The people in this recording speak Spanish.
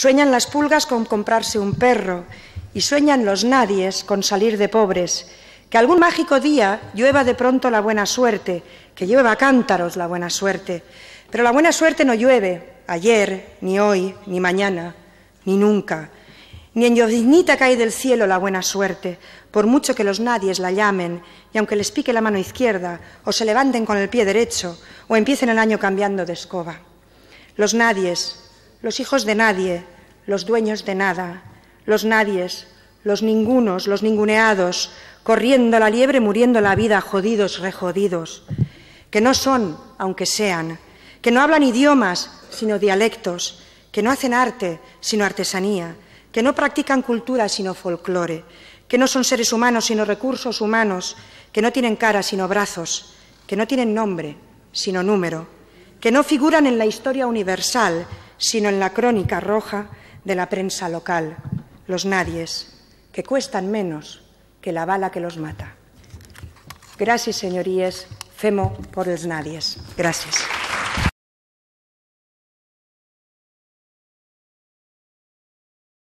Sueñan las pulgas con comprarse un perro y sueñan los nadies con salir de pobres. Que algún mágico día llueva de pronto la buena suerte, que llueva cántaros la buena suerte. Pero la buena suerte no llueve ayer, ni hoy, ni mañana, ni nunca. Ni en lloviznita cae del cielo la buena suerte, por mucho que los nadies la llamen, y aunque les pique la mano izquierda, o se levanten con el pie derecho, o empiecen el año cambiando de escoba. Los nadies, los hijos de nadie, los dueños de nada, los nadies, los ningunos, los ninguneados, corriendo la liebre, muriendo la vida, jodidos, rejodidos, que no son, aunque sean, que no hablan idiomas, sino dialectos, que no hacen arte, sino artesanía, que no practican cultura, sino folclore, que no son seres humanos, sino recursos humanos, que no tienen cara, sino brazos, que no tienen nombre, sino número, que no figuran en la historia universal, sino en la crónica roja de la prensa local, los nadies, que cuestan menos que la bala que los mata. Gracias, señorías. Femo por los nadies. Gracias.